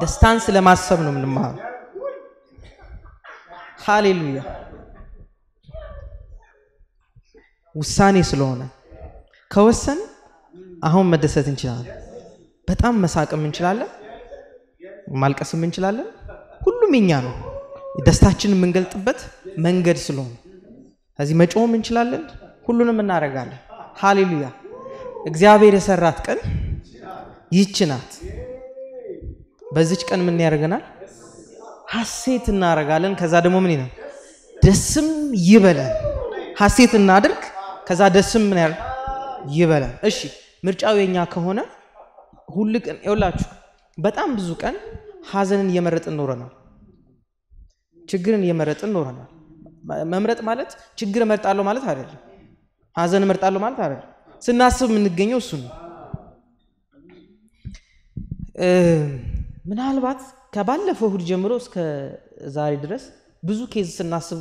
ደስታን ስለማሰብ ነው የምንማረው። ሃሌሉያ ውሳኔ ስለሆነ ከወሰን አሁን መደሰት እንችላለን። በጣም መሳቅም እንችላለን፣ ማልቀስም እንችላለን። ሁሉም የኛ ነው። ደስታችን የምንገልጥበት መንገድ ስለሆነ ከዚህ መጮም እንችላለን። ሁሉንም እናደርጋለን። ሃሌሉያ እግዚአብሔር የሰራት ቀን ይች ናት። በዚች ቀን ምን ያደርገናል? ሀሴት እናደርጋለን። ከዛ ደግሞ ምን ይላል? ደስም ይበለን። ሀሴት እናድርግ፣ ከዛ ደስም ምን ያደርግ ይበለን። እሺ ምርጫው የኛ ከሆነ ሁል ቀን ይውላችሁ፣ በጣም ብዙ ቀን ሀዘንን እየመረጥን ኖረናል። ችግርን እየመረጥን ኖረናል። መምረጥ ማለት ችግር እመርጣለሁ ማለት አይደለም። ሀዘን እመርጣለሁ ማለት አይደለም። ስናስብ የምንገኘው እሱ ነው። ምናልባት ከባለፈው እሁድ ጀምሮ እስከ ዛሬ ድረስ ብዙ ኬዝ ስናስብ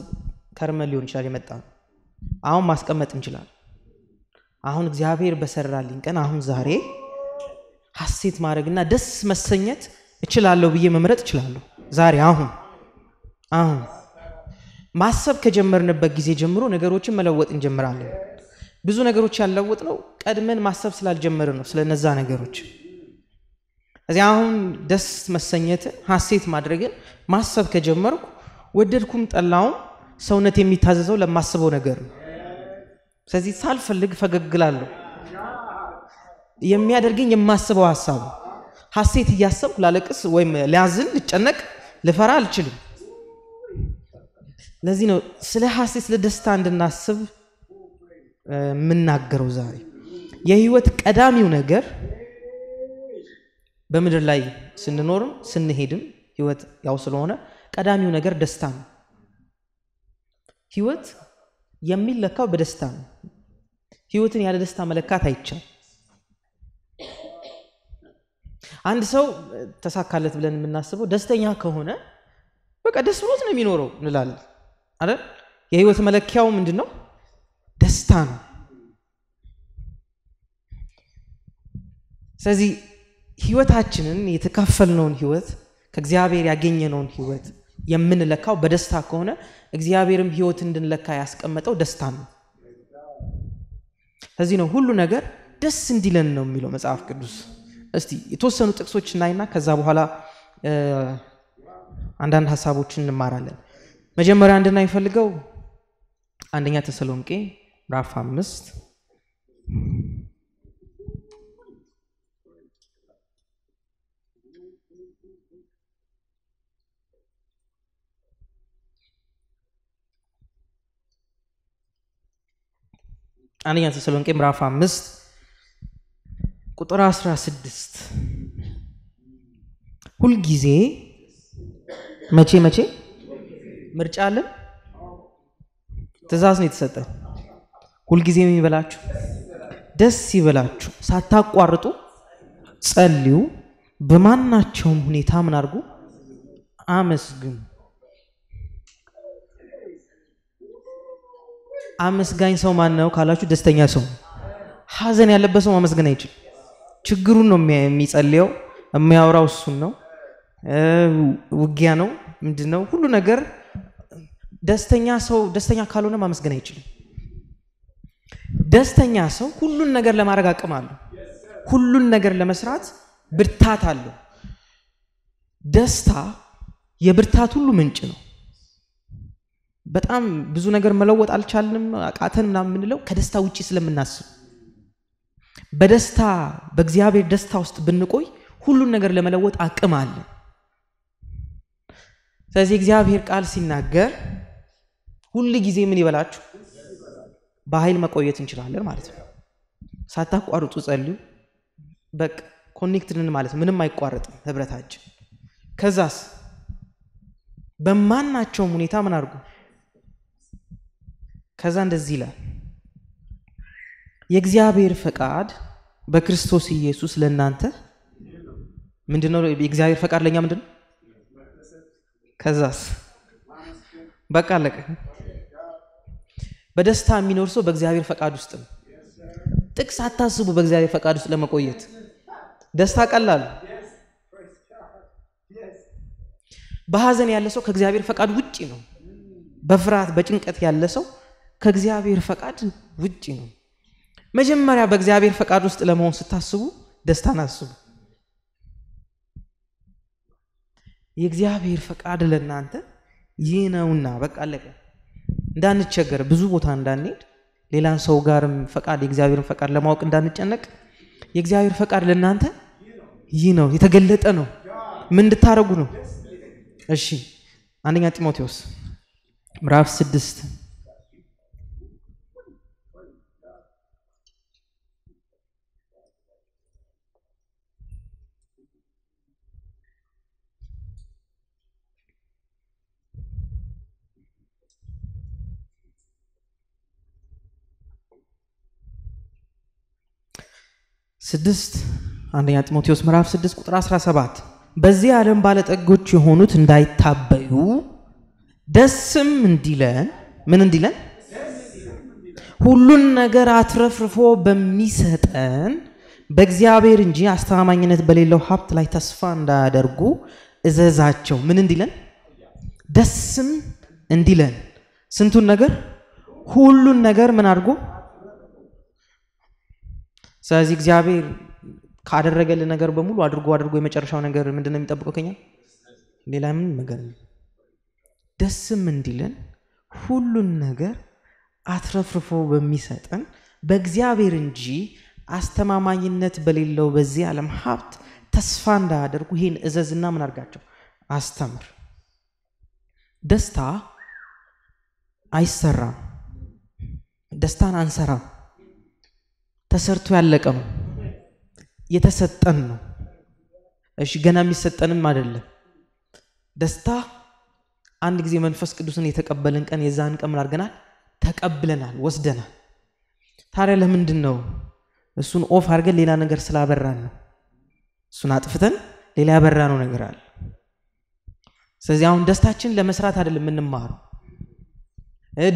ከርመ ሊሆን ይችላል የመጣ ነው። አሁን ማስቀመጥ እንችላለን። አሁን እግዚአብሔር በሰራልኝ ቀን አሁን ዛሬ ሀሴት ማድረግና ደስ መሰኘት እችላለሁ ብዬ መምረጥ እችላለሁ። ዛሬ አሁን አሁን ማሰብ ከጀመርንበት ጊዜ ጀምሮ ነገሮችን መለወጥ እንጀምራለን። ብዙ ነገሮች ያለወጥ ነው ቀድመን ማሰብ ስላልጀመር ነው ስለነዛ ነገሮች እዚያ አሁን ደስ መሰኘትን ሀሴት ማድረግን ማሰብ ከጀመርኩ ወደድኩም ጠላውም ሰውነት የሚታዘዘው ለማስበው ነገር ነው። ስለዚህ ሳልፈልግ ፈገግ እላለሁ። የሚያደርገኝ የማስበው ሀሳብ ሀሴት እያሰብኩ ላለቅስ ወይም ሊያዝን፣ ልጨነቅ፣ ልፈራ አልችልም። ለዚህ ነው ስለ ሀሴት ስለ ደስታ እንድናስብ የምናገረው ዛሬ የህይወት ቀዳሚው ነገር በምድር ላይ ስንኖርም ስንሄድም ህይወት ያው ስለሆነ ቀዳሚው ነገር ደስታ ነው። ህይወት የሚለካው በደስታ ነው። ህይወትን ያለ ደስታ መለካት አይቻል። አንድ ሰው ተሳካለት ብለን የምናስበው ደስተኛ ከሆነ በቃ ደስ ብሎት ነው የሚኖረው እንላለን አይደል? የህይወት መለኪያው ምንድን ነው? ደስታ ነው። ስለዚህ ህይወታችንን የተካፈልነውን ህይወት ከእግዚአብሔር ያገኘነውን ህይወት የምንለካው በደስታ ከሆነ እግዚአብሔርም ህይወት እንድንለካ ያስቀመጠው ደስታ ነው። ስለዚህ ነው ሁሉ ነገር ደስ እንዲለን ነው የሚለው መጽሐፍ ቅዱስ። እስቲ የተወሰኑ ጥቅሶች እናይና ከዛ በኋላ አንዳንድ ሀሳቦችን እንማራለን። መጀመሪያ እንድና ይፈልገው አንደኛ ተሰሎንቄ ራፍ አምስት አንደኛ ተሰሎንቄ ምራፍ አምስት ቁጥር ስድስት ሁልጊዜ መቼ መቼ ምርጫ አለን። ትእዛዝ ነው የተሰጠ። ሁልጊዜ የሚበላችሁ ደስ ይበላችሁ፣ ሳታቋርጡ ጸልዩ፣ በማናቸውም ሁኔታ ምን አድርጉ አመስግኑ። አመስጋኝ ሰው ማን ነው ካላችሁ፣ ደስተኛ ሰው። ሀዘን ያለበት ሰው ማመስገን አይችልም። ችግሩን ነው የሚጸልየው፣ የሚያወራው እሱን ነው። ውጊያ ነው ምንድን ነው ሁሉ ነገር። ደስተኛ ሰው ደስተኛ ካልሆነ ማመስገን አይችልም። ደስተኛ ሰው ሁሉን ነገር ለማድረግ አቅም አለው። ሁሉን ነገር ለመስራት ብርታት አለው። ደስታ የብርታት ሁሉ ምንጭ ነው። በጣም ብዙ ነገር መለወጥ አልቻልንም አቃተን ምናምን የምንለው ከደስታ ውጭ ስለምናስብ በደስታ በእግዚአብሔር ደስታ ውስጥ ብንቆይ ሁሉን ነገር ለመለወጥ አቅም አለ። ስለዚህ እግዚአብሔር ቃል ሲናገር ሁል ጊዜ ምን ይበላችሁ፣ በኃይል መቆየት እንችላለን ማለት ነው። ሳታቋርጡ ጸልዩ። በቃ ኮኔክትንን ማለት ምንም አይቋረጥም ህብረታችን። ከዛስ በማናቸውም ሁኔታ ምን አድርጉ ከዛ እንደዚህ ይላል የእግዚአብሔር ፈቃድ በክርስቶስ ኢየሱስ ለእናንተ ምንድን ነው? የእግዚአብሔር ፈቃድ ለእኛ ምንድን ነው? ከዛስ በቃ አለቀ። በደስታ የሚኖር ሰው በእግዚአብሔር ፈቃድ ውስጥ ነው። ጥቅስ አታስቡ። በእግዚአብሔር ፈቃድ ውስጥ ለመቆየት ደስታ ቀላል። በሀዘን ያለ ሰው ከእግዚአብሔር ፈቃድ ውጪ ነው። በፍርሃት በጭንቀት ያለ ሰው ከእግዚአብሔር ፈቃድ ውጪ ነው። መጀመሪያ በእግዚአብሔር ፈቃድ ውስጥ ለመሆን ስታስቡ ደስታን አስቡ። የእግዚአብሔር ፈቃድ ለእናንተ ይህ ነውና በቃ አለቀ። እንዳንቸገር ብዙ ቦታ እንዳንሄድ ሌላን ሰው ጋርም ፈቃድ የእግዚአብሔርን ፈቃድ ለማወቅ እንዳንጨነቅ የእግዚአብሔር ፈቃድ ለእናንተ ይህ ነው፣ የተገለጠ ነው። ምን እንድታደረጉ ነው? እሺ አንደኛ ጢሞቴዎስ ምራፍ ስድስት ስድስት አንደኛ ጢሞቴዎስ ምዕራፍ 6 ቁጥር 17 በዚህ ዓለም ባለጠጎች የሆኑት እንዳይታበዩ ደስም እንዲለን ምን እንዲለን ሁሉን ነገር አትረፍርፎ በሚሰጠን በእግዚአብሔር እንጂ አስተማማኝነት በሌለው ሀብት ላይ ተስፋ እንዳያደርጉ እዘዛቸው። ምን እንዲለን? ደስም እንዲለን። ስንቱን ነገር ሁሉን ነገር ምን አድርጎ ስለዚህ እግዚአብሔር ካደረገልን ነገር በሙሉ አድርጎ አድርጎ የመጨረሻው ነገር ምንድን ነው የሚጠብቀው ከኛ ሌላ ምን ነገር ደስም እንዲለን ሁሉን ነገር አትረፍርፎ በሚሰጠን በእግዚአብሔር እንጂ አስተማማኝነት በሌለው በዚህ ዓለም ሀብት ተስፋ እንዳያደርጉ ይህን እዘዝና ምን አድርጋቸው አስተምር ደስታ አይሰራም ደስታን አንሰራም ተሰርቶ ያለቀ ነው፣ የተሰጠን ነው። እሺ ገና የሚሰጠንም አይደለም። ደስታ አንድ ጊዜ መንፈስ ቅዱስን የተቀበልን ቀን የዛን ቀን አድርገናል? ተቀብለናል፣ ወስደናል። ታዲያ ለምንድን ነው እሱን ኦፍ አድርገን ሌላ ነገር ስላበራን ነው። እሱን አጥፍተን ሌላ ያበራ ነው ነገር አለ። ስለዚህ አሁን ደስታችን ለመስራት አይደለም የምንማረው።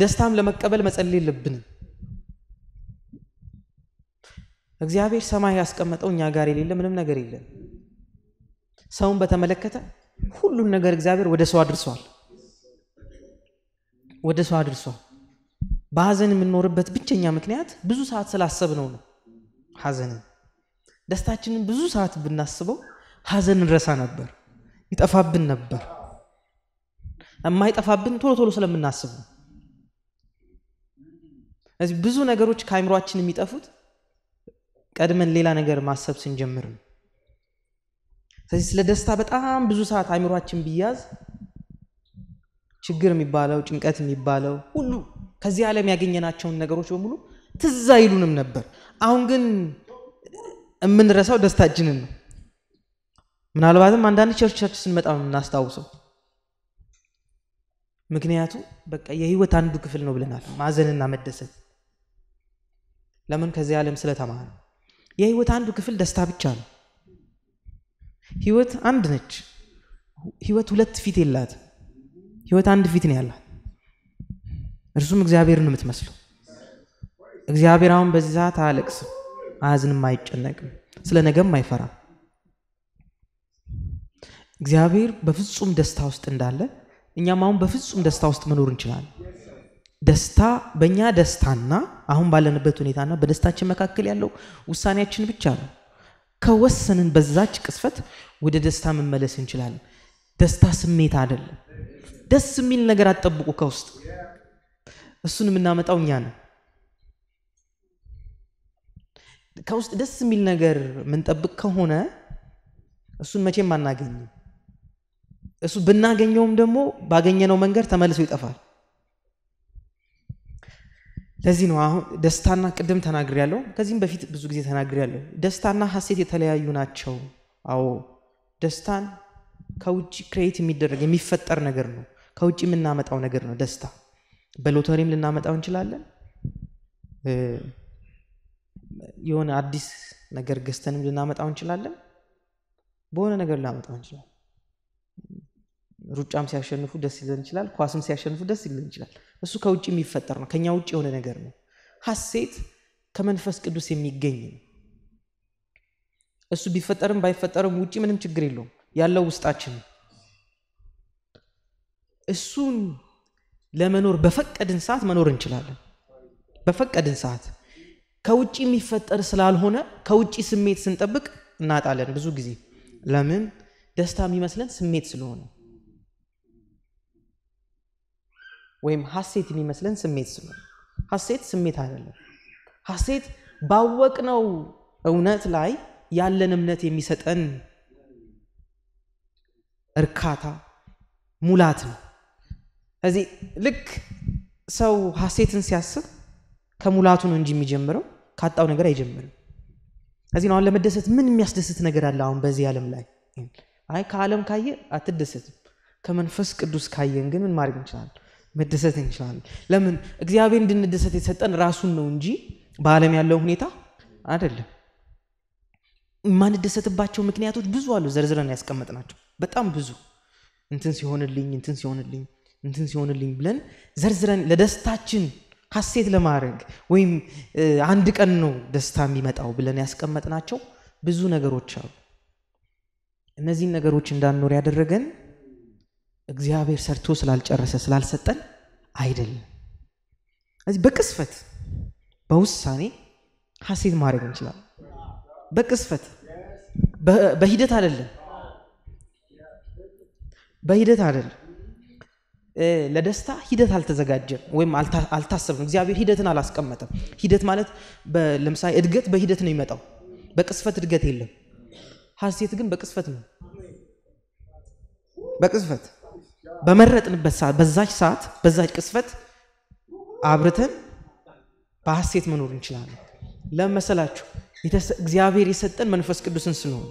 ደስታም ለመቀበል መጸል የለብንም። እግዚአብሔር ሰማይ ያስቀመጠው እኛ ጋር የሌለ ምንም ነገር የለም። ሰውን በተመለከተ ሁሉን ነገር እግዚአብሔር ወደ ሰው አድርሷል፣ ወደ ሰው አድርሷል። በሐዘን የምንኖርበት ብቸኛ ምክንያት ብዙ ሰዓት ስላሰብነው ነው። ሐዘንን ደስታችንን ብዙ ሰዓት ብናስበው ሐዘን እንረሳ ነበር፣ ይጠፋብን ነበር። የማይጠፋብን ቶሎ ቶሎ ስለምናስብ ነው። ዚህ ብዙ ነገሮች ከአይምሯችን የሚጠፉት ቀድመን ሌላ ነገር ማሰብ ስንጀምር ነው። ስለዚህ ስለ ደስታ በጣም ብዙ ሰዓት አይምሯችን ቢያዝ ችግር የሚባለው ጭንቀት የሚባለው ሁሉ ከዚህ ዓለም ያገኘናቸውን ነገሮች በሙሉ ትዛ ይሉንም ነበር። አሁን ግን የምንረሳው ደስታችንን ነው። ምናልባትም አንዳንድ ቸርቻች ስንመጣ የምናስታውሰው ምክንያቱ በቃ የህይወት አንዱ ክፍል ነው ብለናል። ማዘንና መደሰት ለምን ከዚህ ዓለም ስለተማረ የህይወት አንዱ ክፍል ደስታ ብቻ ነው። ህይወት አንድ ነች። ህይወት ሁለት ፊት የላት። ህይወት አንድ ፊት ነው ያላት። እርሱም እግዚአብሔር ነው የምትመስለው። እግዚአብሔር አሁን በዚህ ሰዓት አያለቅስም፣ አያዝንም፣ አይጨነቅም፣ ስለ ነገም አይፈራም። እግዚአብሔር በፍጹም ደስታ ውስጥ እንዳለ እኛም አሁን በፍጹም ደስታ ውስጥ መኖር እንችላለን። ደስታ በእኛ ደስታና አሁን ባለንበት ሁኔታና በደስታችን መካከል ያለው ውሳኔያችን ብቻ ነው። ከወሰንን በዛች ቅስፈት ወደ ደስታ መመለስ እንችላለን። ደስታ ስሜት አይደለም። ደስ የሚል ነገር አትጠብቁ ከውስጥ እሱን የምናመጣው እኛ ነው። ከውስጥ ደስ የሚል ነገር የምንጠብቅ ከሆነ እሱን መቼም አናገኝም። እሱ ብናገኘውም ደግሞ ባገኘነው መንገድ ተመልሶ ይጠፋል። ለዚህ ነው አሁን ደስታና ቅድም ተናግር ያለው ከዚህም በፊት ብዙ ጊዜ ተናግር ያለው ደስታና ሀሴት የተለያዩ ናቸው። አዎ ደስታን ከውጭ ክሬት የሚደረግ የሚፈጠር ነገር ነው። ከውጭ የምናመጣው ነገር ነው። ደስታ በሎተሪም ልናመጣው እንችላለን። የሆነ አዲስ ነገር ገዝተንም ልናመጣው እንችላለን። በሆነ ነገር ልናመጣው እንችላለን። ሩጫም ሲያሸንፉ ደስ ይለን ይችላል። ኳስም ሲያሸንፉ ደስ ይለን ይችላል። እሱ ከውጭ የሚፈጠር ነው፣ ከኛ ውጭ የሆነ ነገር ነው። ሀሴት ከመንፈስ ቅዱስ የሚገኝ ነው። እሱ ቢፈጠርም ባይፈጠርም ውጭ ምንም ችግር የለውም። ያለው ውስጣችን ነው። እሱን ለመኖር በፈቀድን ሰዓት መኖር እንችላለን። በፈቀድን ሰዓት ከውጭ የሚፈጠር ስላልሆነ ከውጭ ስሜት ስንጠብቅ እናጣለን ብዙ ጊዜ። ለምን? ደስታ የሚመስለን ስሜት ስለሆነ ወይም ሀሴት የሚመስለን ስሜት ስም ሀሴት ስሜት አይደለም። ሀሴት ባወቅነው እውነት ላይ ያለን እምነት የሚሰጠን እርካታ ሙላት ነው። እዚህ ልክ ሰው ሀሴትን ሲያስብ ከሙላቱ ነው እንጂ የሚጀምረው ካጣው ነገር አይጀምርም። እዚህ ነው አሁን ለመደሰት ምን የሚያስደስት ነገር አለ? አሁን በዚህ ዓለም ላይ አይ ከዓለም ካየ አትደሰትም። ከመንፈስ ቅዱስ ካየን ግን ምን ማድረግ እንችላለን? መደሰት እንችላለን። ለምን እግዚአብሔር እንድንደሰት የተሰጠን ራሱን ነው እንጂ በዓለም ያለው ሁኔታ አይደለም። የማንደሰትባቸው ምክንያቶች ብዙ አሉ፣ ዘርዝረን ያስቀመጥ ናቸው በጣም ብዙ እንትን ሲሆንልኝ እንትን ሲሆንልኝ እንትን ሲሆንልኝ ብለን ዘርዝረን ለደስታችን ሀሴት ለማድረግ ወይም አንድ ቀን ነው ደስታ የሚመጣው ብለን ያስቀመጥናቸው ብዙ ነገሮች አሉ። እነዚህን ነገሮች እንዳንኖር ያደረገን እግዚአብሔር ሰርቶ ስላልጨረሰ ስላልሰጠን አይደለም። እዚህ በቅስፈት በውሳኔ ሀሴት ማድረግ እንችላለን። በቅስፈት በሂደት አይደለም፣ በሂደት አይደለም። ለደስታ ሂደት አልተዘጋጀም ወይም አልታሰብም። እግዚአብሔር ሂደትን አላስቀመጠም። ሂደት ማለት ለምሳሌ እድገት በሂደት ነው የሚመጣው። በቅስፈት እድገት የለም። ሀሴት ግን በቅስፈት ነው። በቅስፈት በመረጥንበት ሰዓት በዛች ሰዓት በዛች ቅስፈት አብርተን በሐሴት መኖር እንችላለን። ለመሰላችሁ እግዚአብሔር የሰጠን መንፈስ ቅዱስን ስለሆነ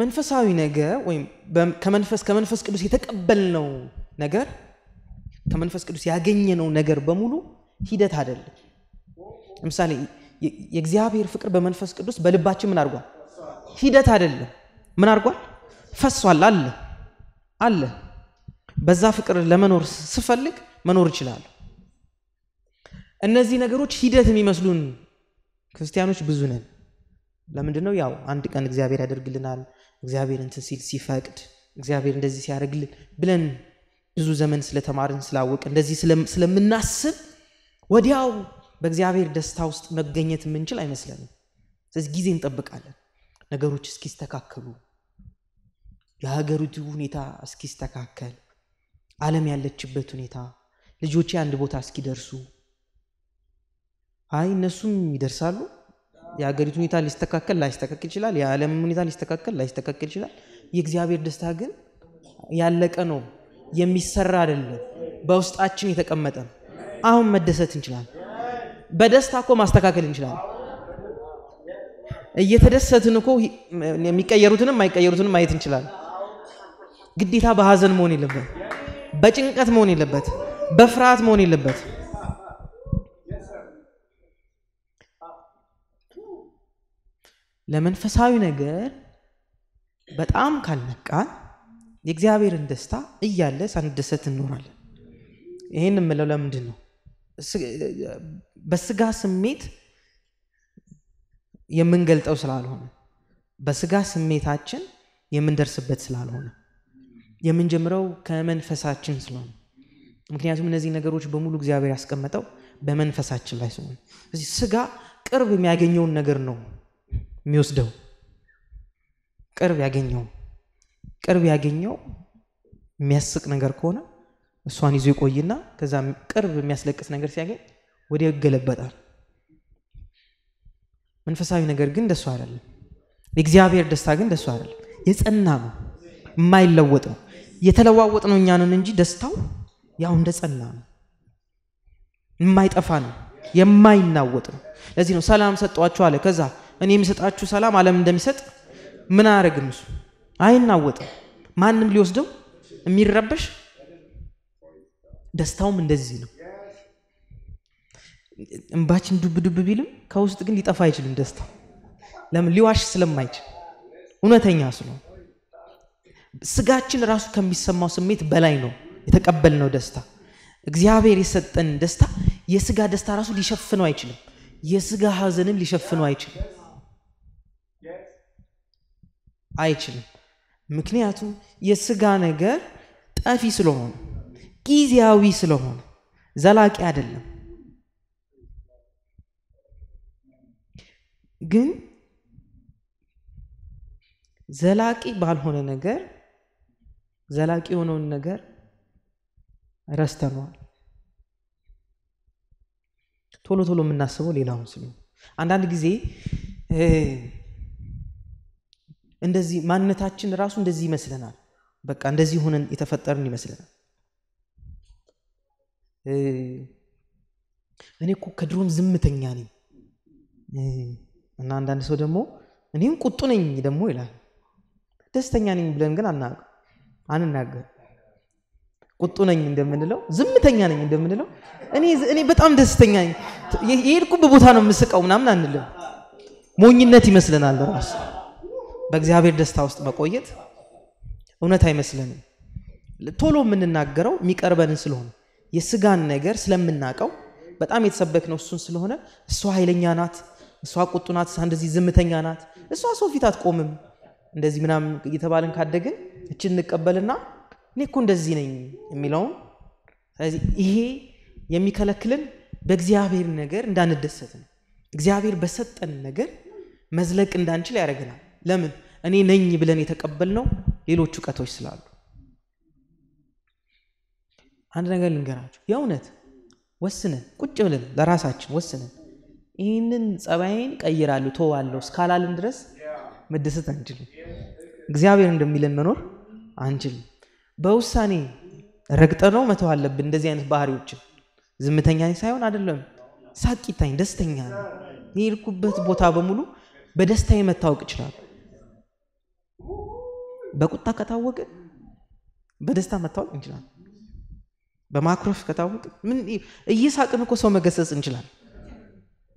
መንፈሳዊ ነገር ወይም ከመንፈስ ከመንፈስ ቅዱስ የተቀበልነው ነገር ከመንፈስ ቅዱስ ያገኘነው ነገር በሙሉ ሂደት አይደለም። ለምሳሌ የእግዚአብሔር ፍቅር በመንፈስ ቅዱስ በልባችን ምን አርጓል? ሂደት አይደለም። ምን አድርጓል? ፈሷል አለ አለ በዛ ፍቅር ለመኖር ስፈልግ መኖር ይችላሉ እነዚህ ነገሮች ሂደት የሚመስሉን ክርስቲያኖች ብዙ ነን ለምንድን ነው ያው አንድ ቀን እግዚአብሔር ያደርግልናል እግዚአብሔር እንትን ሲል ሲፈቅድ እግዚአብሔር እንደዚህ ሲያደርግልን ብለን ብዙ ዘመን ስለተማርን ስላወቅ እንደዚህ ስለምናስብ ወዲያው በእግዚአብሔር ደስታ ውስጥ መገኘት የምንችል አይመስለንም ስለዚህ ጊዜ እንጠብቃለን ነገሮች እስኪስተካከሉ የሀገሪቱ ሁኔታ እስኪስተካከል፣ ዓለም ያለችበት ሁኔታ ልጆቼ አንድ ቦታ እስኪደርሱ፣ አይ እነሱም ይደርሳሉ። የሀገሪቱ ሁኔታ ሊስተካከል ላይስተካከል ይችላል። የዓለም ሁኔታ ሊስተካከል ላይስተካከል ይችላል። የእግዚአብሔር ደስታ ግን ያለቀ ነው፣ የሚሰራ አይደለም፣ በውስጣችን የተቀመጠ ነው። አሁን መደሰት እንችላለን። በደስታ እኮ ማስተካከል እንችላለን። እየተደሰትን እኮ የሚቀየሩትንም አይቀየሩትንም ማየት እንችላለን። ግዴታ በሀዘን መሆን የለበት፣ በጭንቀት መሆን የለበት፣ በፍርሃት መሆን የለበት። ለመንፈሳዊ ነገር በጣም ካልነቃን የእግዚአብሔርን ደስታ እያለ ሳንደሰት እንኖራለን። ይህን የምለው ለምንድን ነው? በስጋ ስሜት የምንገልጠው ስላልሆነ፣ በስጋ ስሜታችን የምንደርስበት ስላልሆነ የምንጀምረው ከመንፈሳችን ስለሆነ ምክንያቱም እነዚህ ነገሮች በሙሉ እግዚአብሔር ያስቀመጠው በመንፈሳችን ላይ ስለሆነ ስለዚህ ስጋ ቅርብ የሚያገኘውን ነገር ነው የሚወስደው ቅርብ ያገኘው ቅርብ ያገኘው የሚያስቅ ነገር ከሆነ እሷን ይዞ ይቆይና ከዛ ቅርብ የሚያስለቅስ ነገር ሲያገኝ ወደ ይገለበጣል መንፈሳዊ ነገር ግን ደሱ አይደለም የእግዚአብሔር ደስታ ግን ደሱ አይደለም የጸና ነው የማይለወጥ ነው የተለዋወጥ ነው እኛንን እንጂ ደስታው ያው እንደ ጸና ነው የማይጠፋ ነው የማይናወጥ ነው ለዚህ ነው ሰላም ሰጠዋችሁ አለ ከዛ እኔ የሚሰጣችሁ ሰላም አለም እንደሚሰጥ ምን አያደረግም እሱ አይናወጥም ማንም ሊወስደው የሚረበሽ ደስታውም እንደዚህ ነው እንባችን ዱብ ዱብ ቢልም ከውስጥ ግን ሊጠፋ አይችልም ደስታው ለምን ሊዋሽ ስለማይችል እውነተኛ ስለሆነ ስጋችን ራሱ ከሚሰማው ስሜት በላይ ነው የተቀበልነው ደስታ። እግዚአብሔር የሰጠን ደስታ የስጋ ደስታ ራሱ ሊሸፍነው አይችልም። የስጋ ሀዘንም ሊሸፍነው አይችልም አይችልም። ምክንያቱም የስጋ ነገር ጠፊ ስለሆነ ጊዜያዊ ስለሆነ ዘላቂ አይደለም። ግን ዘላቂ ባልሆነ ነገር ዘላቂ የሆነውን ነገር ረስተነዋል። ቶሎ ቶሎ የምናስበው ሌላውን ስለሆነ አንዳንድ ጊዜ እንደዚህ ማንነታችን ራሱ እንደዚህ ይመስለናል። በቃ እንደዚህ ሆነን የተፈጠርን ይመስለናል። እኔ እኮ ከድሮም ዝምተኛ ነኝ እና አንዳንድ ሰው ደግሞ እኔም ቁጡ ነኝ ደግሞ ይላል። ደስተኛ ነኝ ብለን ግን አናውቅም። አንናገር ቁጡ ነኝ እንደምንለው ዝምተኛ ነኝ እንደምንለው እኔ እኔ በጣም ደስተኛ ነኝ የሄድኩበት ቦታ ነው የምስቀው ምናምን አንልም። ሞኝነት ይመስለናል ራሱ በእግዚአብሔር ደስታ ውስጥ መቆየት እውነት አይመስለንም። ቶሎ የምንናገረው የሚቀርበንን ስለሆነ የስጋን ነገር ስለምናቀው በጣም ነው እሱን ስለሆነ እሷ ኃይለኛ ናት፣ እሷ ቁጡ ናት፣ እንደዚህ ዝምተኛ ናት፣ እሷ ሰው ፊት አትቆምም፣ እንደዚህ ምናምን እየተባልን ካደግን እች እንቀበልና እኔ እኮ እንደዚህ ነኝ የሚለውን ስለዚህ ይሄ የሚከለክልን በእግዚአብሔር ነገር እንዳንደሰት ነው። እግዚአብሔር በሰጠን ነገር መዝለቅ እንዳንችል ያደርገናል። ለምን? እኔ ነኝ ብለን የተቀበልነው ሌሎች እውቀቶች ስላሉ። አንድ ነገር ልንገራቸው የእውነት ወስነን ቁጭ ብለን ለራሳችን ወስነን ይህንን ጸባይን ቀይራሉ ተዋለሁ እስካላልን ድረስ መደሰት አንችልም። እግዚአብሔር እንደሚለን መኖር አንችልም። በውሳኔ ረግጠ ነው መተው አለብን። እንደዚህ አይነት ባህሪዎችን ዝምተኛ ሳይሆን አይደለም ሳቂታኝ፣ ደስተኛ ነው። የሄድኩበት ቦታ በሙሉ በደስታዬ መታወቅ ይችላል። በቁጣ ከታወቀ በደስታ መታወቅ እንችላል። በማኩረፍ ከታወቀ ምን እየሳቅን እኮ ሰው መገሰጽ እንችላል።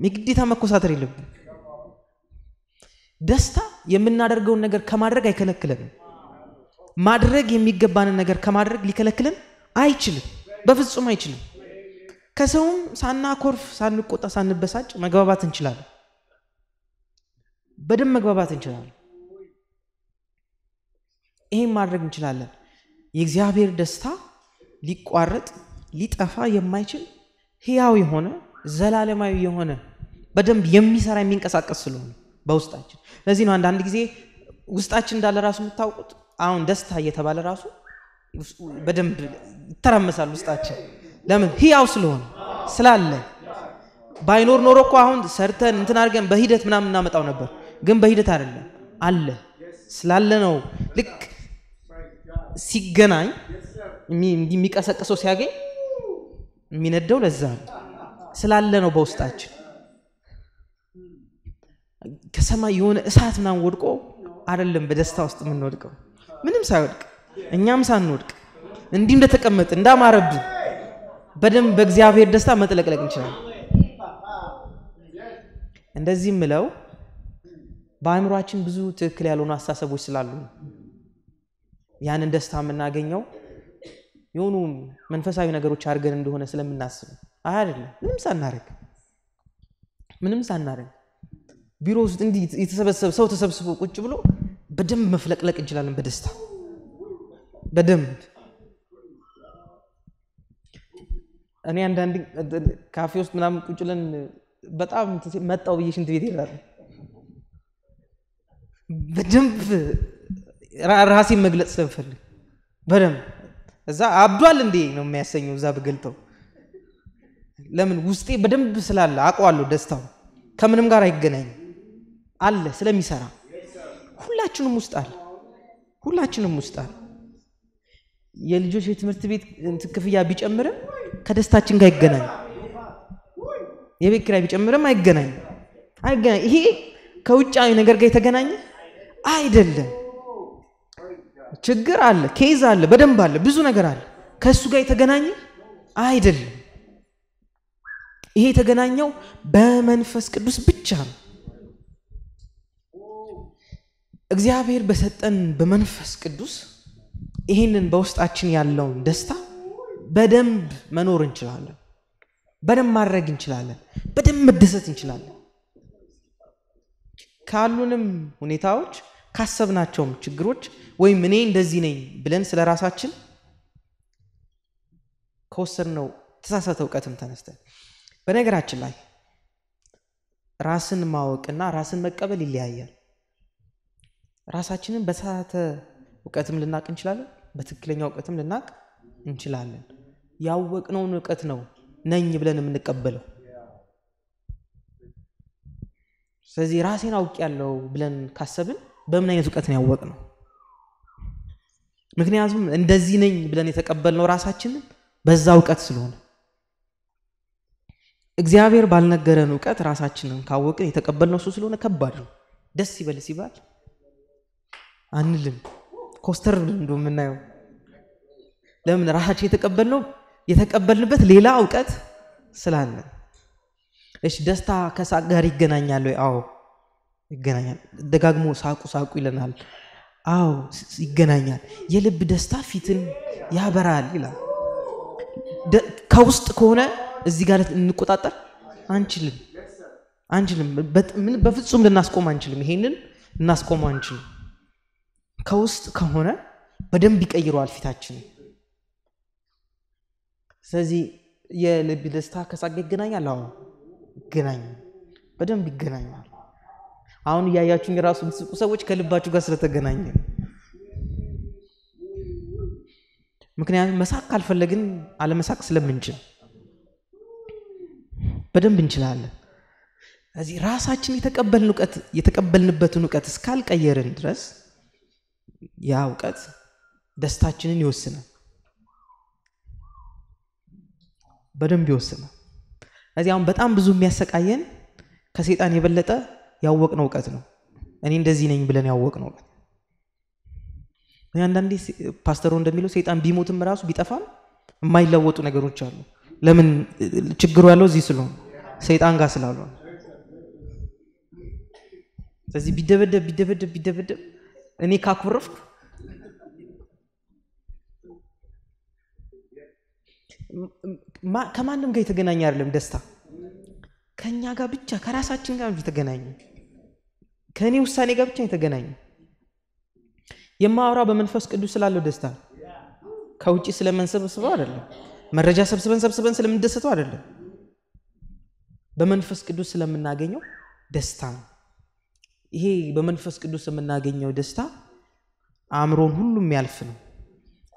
የግዴታ መኮሳተር የለብን። ደስታ የምናደርገውን ነገር ከማድረግ አይከለክለንም። ማድረግ የሚገባንን ነገር ከማድረግ ሊከለክልን አይችልም በፍጹም አይችልም ከሰውም ሳናኮርፍ ሳንቆጣ ሳንበሳጭ መግባባት እንችላለን በደንብ መግባባት እንችላለን ይህም ማድረግ እንችላለን የእግዚአብሔር ደስታ ሊቋረጥ ሊጠፋ የማይችል ህያው የሆነ ዘላለማዊ የሆነ በደንብ የሚሰራ የሚንቀሳቀስ ስለሆነ በውስጣችን ለዚህ ነው አንዳንድ ጊዜ ውስጣችን እንዳለ ራሱ የምታውቁት አሁን ደስታ እየተባለ ራሱ በደንብ ይተራመሳል ውስጣችን። ለምን ህያው ስለሆነ ስላለ። ባይኖር ኖሮ እኮ አሁን ሰርተን እንትን አድርገን በሂደት ምናምን እናመጣው ነበር። ግን በሂደት አይደለም አለ ስላለ ነው። ልክ ሲገናኝ የሚቀሰቅሰው ሲያገኝ የሚነደው ለዛ ነው ስላለ ነው በውስጣችን። ከሰማይ የሆነ እሳት ምናምን ወድቆ አይደለም በደስታ ውስጥ የምንወድቀው። ምንም ሳይወድቅ እኛም ሳንወድቅ እንዲህ እንደተቀመጥ እንዳማረብ በደንብ በእግዚአብሔር ደስታ መጥለቅለቅ እንችላለን። እንደዚህ ምለው በአእምሯችን ብዙ ትክክል ያልሆኑ አስተሳሰቦች ስላሉ ያንን ደስታ የምናገኘው የሆኑ መንፈሳዊ ነገሮች አድርገን እንደሆነ ስለምናስብ አይ አይደለም። ምንም ሳናረግ ምንም ሳናረግ ቢሮ ውስጥ እንዲህ የተሰበሰበ ሰው ተሰብስቦ ቁጭ ብሎ በደንብ መፍለቅለቅ እንችላለን። በደስታ በደንብ እኔ አንዳንድ ካፌ ውስጥ ምናምን ቁጭለን በጣም መጣው ብዬ ሽንት ቤት ይላል። በደንብ ራሴን መግለጽ ስለምፈልግ በደንብ እዛ አብዷል እንዴ ነው የሚያሰኘው። እዛ ብገልጠው ለምን ውስጤ በደንብ ስላለ አቋዋለሁ ደስታው ከምንም ጋር አይገናኝም አለ ስለሚሰራ ሁላችንም ውስጥ አለ። ሁላችንም ውስጥ አለ። የልጆች የትምህርት ቤት ክፍያ ቢጨምርም ከደስታችን ጋር ይገናኝ። የቤት ኪራይ ቢጨምርም አይገናኝ አይገናኝ ይሄ ከውጫዊ ነገር ጋር የተገናኘ አይደለም። ችግር አለ፣ ኬዝ አለ፣ በደንብ አለ፣ ብዙ ነገር አለ። ከእሱ ጋር የተገናኘ አይደለም። ይሄ የተገናኘው በመንፈስ ቅዱስ ብቻ ነው። እግዚአብሔር በሰጠን በመንፈስ ቅዱስ ይህንን በውስጣችን ያለውን ደስታ በደንብ መኖር እንችላለን። በደንብ ማድረግ እንችላለን። በደንብ መደሰት እንችላለን። ካሉንም ሁኔታዎች ካሰብናቸውም ችግሮች ወይም እኔ እንደዚህ ነኝ ብለን ስለ ራሳችን ከወሰድነው ተሳሳተ እውቀትም ተነስተን በነገራችን ላይ ራስን ማወቅና ራስን መቀበል ይለያያል። ራሳችንን በሳተ እውቀትም ልናቅ እንችላለን፣ በትክክለኛ እውቀትም ልናቅ እንችላለን። ያወቅነውን እውቀት ነው ነኝ ብለን የምንቀበለው። ስለዚህ ራሴን አውቅ ያለው ብለን ካሰብን በምን አይነት እውቀት ነው ያወቅ ነው? ምክንያቱም እንደዚህ ነኝ ብለን የተቀበልነው ራሳችንን በዛ እውቀት ስለሆነ እግዚአብሔር ባልነገረን እውቀት ራሳችንን ካወቅን የተቀበልነው እሱ ስለሆነ ከባድ ነው። ደስ ይበል ሲባል አንልም። ኮስተር ብለን እንደ የምናየው ለምን ራሳችን የተቀበልነው የተቀበልንበት ሌላ እውቀት ስላለ። እሺ ደስታ ከሳቅ ጋር ይገናኛል ወይ? አዎ ይገናኛል። ደጋግሞ ሳቁ ሳቁ ይለናል። አዎ ይገናኛል። የልብ ደስታ ፊትን ያበራል ይላል። ከውስጥ ከሆነ እዚህ ጋር እንቆጣጠር አንችልም አንችልም። በፍጹም ልናስቆም አንችልም። ይሄንን እናስቆም አንችልም። ከውስጥ ከሆነ በደንብ ይቀይረዋል ፊታችን። ስለዚህ የልብ ደስታ ከሳቅ ይገናኛል። አሁ ይገናኝ በደንብ ይገናኛል። አሁን እያያችሁኝ የራሱ ምስቁ ሰዎች ከልባችሁ ጋር ስለተገናኘ ምክንያቱም መሳቅ ካልፈለግን አለመሳቅ ስለምንችል በደንብ እንችላለን። እዚህ ራሳችን የተቀበልንበትን እውቀት እስካልቀየርን ድረስ ያ እውቀት ደስታችንን ይወስናል፣ በደንብ ይወስናል። እዚህ አሁን በጣም ብዙ የሚያሰቃየን ከሴጣን የበለጠ ያወቅነው እውቀት ነው። እኔ እንደዚህ ነኝ ብለን ያወቅነው እውቀት። አንዳንዴ ፓስተሮ እንደሚለው ሴጣን ቢሞትም ራሱ ቢጠፋም የማይለወጡ ነገሮች አሉ። ለምን? ችግሩ ያለው እዚህ ስለሆነ ሰይጣን ጋር ስላሉ ስለዚህ ቢደበደብ ቢደበደብ ቢደበደብ እኔ ካኩርፍ ከማንም ጋር የተገናኘ አይደለም ደስታ ከእኛ ጋር ብቻ ከራሳችን ጋር የተገናኘ ከእኔ ውሳኔ ጋር ብቻ የተገናኘ የማወራ በመንፈስ ቅዱስ ስላለው ደስታ ከውጭ ስለመንሰብስበው አይደለም። መረጃ ሰብስበን ሰብስበን ስለምንደሰተው አይደለም። በመንፈስ ቅዱስ ስለምናገኘው ደስታ ነው። ይሄ በመንፈስ ቅዱስ የምናገኘው ደስታ አእምሮን ሁሉ የሚያልፍ ነው።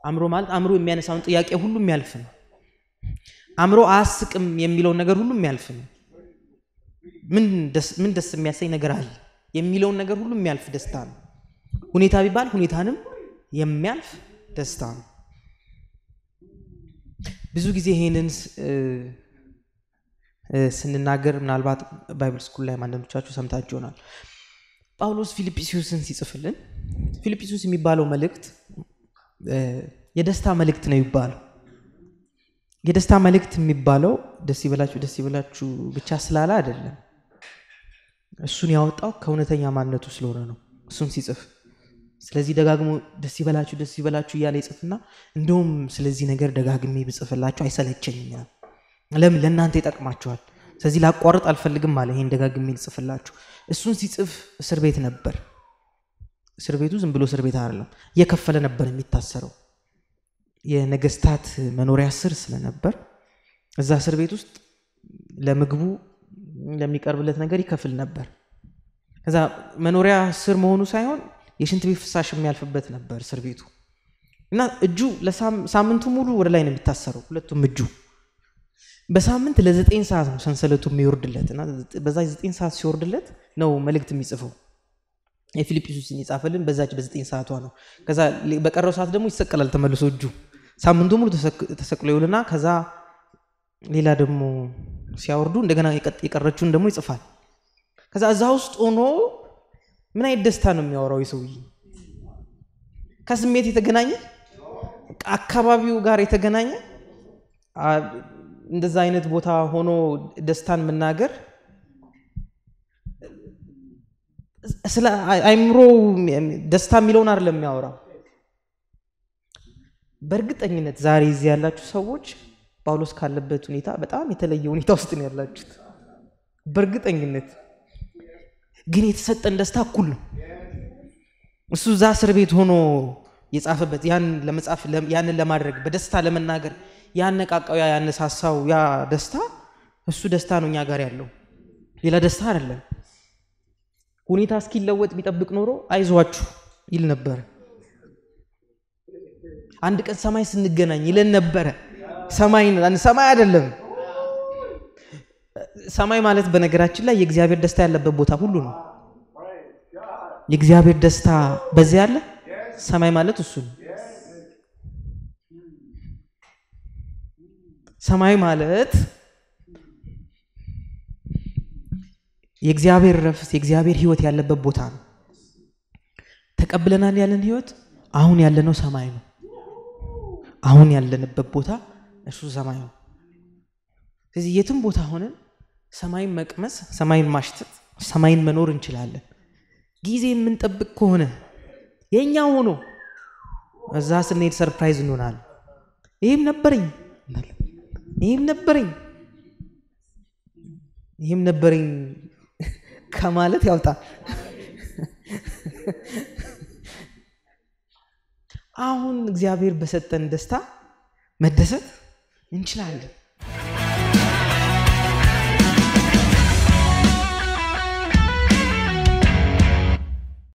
አእምሮ ማለት አእምሮ የሚያነሳውን ጥያቄ ሁሉ የሚያልፍ ነው። አእምሮ አያስቅም የሚለውን ነገር ሁሉ የሚያልፍ ነው። ምን ደስ የሚያሰኝ ነገር አለ የሚለውን ነገር ሁሉ የሚያልፍ ደስታ ነው። ሁኔታ ቢባል ሁኔታንም የሚያልፍ ደስታ ነው። ብዙ ጊዜ ይህንን ስንናገር ምናልባት ባይብል ስኩል ላይ አንዳንዶቻችሁ ሰምታችሁ ይሆናል። ጳውሎስ ፊልጵስዩስን ሲጽፍልን ፊልጵስዩስ የሚባለው መልእክት የደስታ መልእክት ነው ይባለው የደስታ መልእክት የሚባለው ደስ ይበላችሁ ደስ ይበላችሁ ብቻ ስላለ አይደለም እሱን ያወጣው ከእውነተኛ ማንነቱ ስለሆነ ነው እሱን ሲጽፍ ስለዚህ ደጋግሞ ደስ ይበላችሁ ደስ ይበላችሁ እያለ ይጽፍና እንደውም ስለዚህ ነገር ደጋግሜ ብጽፍላችሁ አይሰለቸኝም ለምን ለእናንተ ይጠቅማችኋል ስለዚህ ላቋርጥ አልፈልግም አለ ይሄን ደጋግሜ ልጽፍላችሁ እሱን ሲጽፍ እስር ቤት ነበር። እስር ቤቱ ዝም ብሎ እስር ቤት አይደለም፣ እየከፈለ ነበር የሚታሰረው። የነገስታት መኖሪያ ስር ስለነበር እዛ እስር ቤት ውስጥ ለምግቡ ለሚቀርብለት ነገር ይከፍል ነበር። ከዛ መኖሪያ ስር መሆኑ ሳይሆን የሽንት ቤት ፍሳሽ የሚያልፍበት ነበር እስር ቤቱ እና እጁ ለሳምንቱ ሙሉ ወደ ላይ ነው የሚታሰረው ሁለቱም እጁ በሳምንት ለዘጠኝ ሰዓት ነው ሰንሰለቱ የሚወርድለት እና በዛ ዘጠኝ ሰዓት ሲወርድለት ነው መልእክት የሚጽፈው የፊልጵስዩስን የጻፈልን በዛች በዘጠኝ ሰዓቷ ነው። ከዛ በቀረው ሰዓት ደግሞ ይሰቀላል ተመልሶ እጁ ሳምንቱ ሙሉ ተሰቅሎ ይውልና ከዛ ሌላ ደግሞ ሲያወርዱ እንደገና የቀረችውን ደግሞ ይጽፋል። ከዛ እዛ ውስጥ ሆኖ ምን አይነት ደስታ ነው የሚያወራው የሰውዬ ከስሜት የተገናኘ አካባቢው ጋር የተገናኘ እንደዛ አይነት ቦታ ሆኖ ደስታን መናገር ስለ አይምሮ ደስታ የሚለውን አይደለም የሚያወራው። በእርግጠኝነት ዛሬ እዚህ ያላችሁ ሰዎች ጳውሎስ ካለበት ሁኔታ በጣም የተለየ ሁኔታ ውስጥ ነው ያላችሁት። በእርግጠኝነት ግን የተሰጠን ደስታ እኩል ነው። እሱ እዛ እስር ቤት ሆኖ የጻፈበት ለመጻፍ ያንን ለማድረግ በደስታ ለመናገር ያነቃቃው ያ ያነሳሳው ያ ደስታ እሱ ደስታ ነው እኛ ጋር ያለው ሌላ ደስታ አይደለም። ሁኔታ እስኪለወጥ ቢጠብቅ ኖሮ አይዟችሁ ይል ነበረ። አንድ ቀን ሰማይ ስንገናኝ ይለን ነበረ። ሰማይ ሰማይ አይደለም። ሰማይ ማለት በነገራችን ላይ የእግዚአብሔር ደስታ ያለበት ቦታ ሁሉ ነው። የእግዚአብሔር ደስታ በዚያ ያለ ሰማይ ማለት እሱ ነው። ሰማይ ማለት የእግዚአብሔር ረፍት የእግዚአብሔር ህይወት ያለበት ቦታ ነው። ተቀብለናል ያለን ህይወት አሁን ያለነው ሰማይ ነው። አሁን ያለንበት ቦታ እሱ ሰማይ ነው። ስለዚህ የትም ቦታ ሆነን ሰማይን መቅመስ፣ ሰማይን ማሽተት፣ ሰማይን መኖር እንችላለን። ጊዜ የምንጠብቅ ከሆነ የእኛ ሆኖ እዛ ስንሄድ ሰርፕራይዝ እንሆናለን። ይህም ነበረኝ ይህም ነበረኝ ይህም ነበረኝ ከማለት ያውጣ። አሁን እግዚአብሔር በሰጠን ደስታ መደሰት እንችላለን።